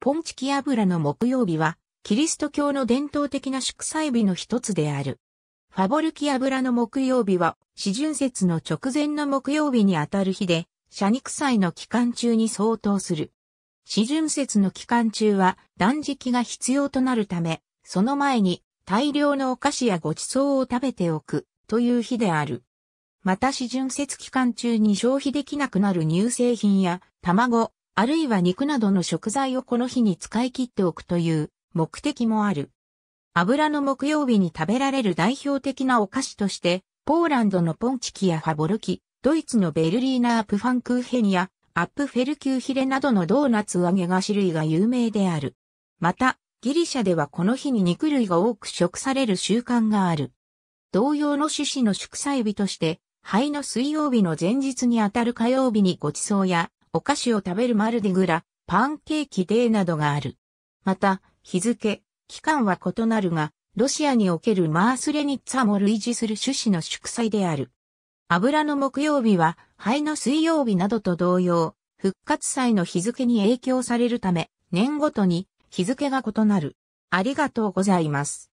ポンチキ油の木曜日は、キリスト教の伝統的な祝祭日の一つである。ファボルキ油の木曜日は、四巡節の直前の木曜日にあたる日で、社肉祭の期間中に相当する。四巡節の期間中は断食が必要となるため、その前に大量のお菓子やご馳走を食べておくという日である。また四巡節期間中に消費できなくなる乳製品や卵、あるいは肉などの食材をこの日に使い切っておくという目的もある。油の木曜日に食べられる代表的なお菓子として、ポーランドのポンチキやファボルキ、ドイツのベルリーナアップファンクーヘニア、アップフェルキューヒレなどのドーナツ揚げ菓子類が有名である。また、ギリシャではこの日に肉類が多く食される習慣がある。同様の趣旨の祝祭日として、灰の水曜日の前日にあたる火曜日にご馳走や、お菓子を食べるマルディグラ、パンケーキデーなどがある。また、日付、期間は異なるが、ロシアにおけるマースレニッツァも類似する趣旨の祝祭である。油の木曜日は、灰の水曜日などと同様、復活祭の日付に影響されるため、年ごとに日付が異なる。ありがとうございます。